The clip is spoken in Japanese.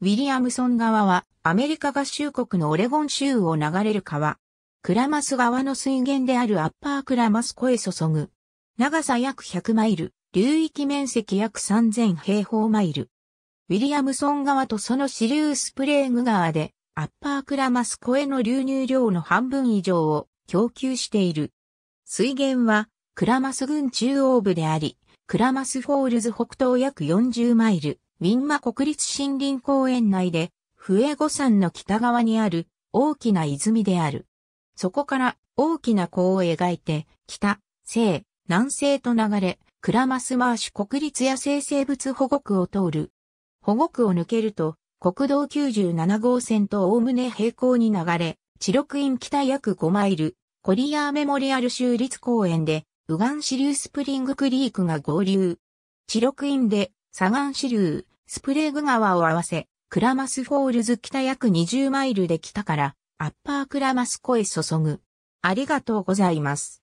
ウィリアムソン川はアメリカ合衆国のオレゴン州を流れる川。クラマス川の水源であるアッパークラマス湖へ注ぐ。長さ約100マイル、流域面積約3000平方マイル。ウィリアムソン川とその支流スプレーグ川でアッパークラマス湖への流入量の半分以上を供給している。水源はクラマス郡中央部であり、クラマスフォールズ北東約40マイル。ウィンマ国立森林公園内で、笛御山の北側にある大きな泉である。そこから大きな弧を描いて、北、西、南西と流れ、クラマスマーシュ国立野生生物保護区を通る。保護区を抜けると、国道97号線と概ね平行に流れ、地録院北約5マイル、コリアーメモリアル州立公園で、右岸支流スプリングクリークが合流。地録院で、左岸支流、スプレーグ川を合わせ、クラマスフォールズ北約20マイルで北から、アッパークラマス湖へ注ぐ。ありがとうございます。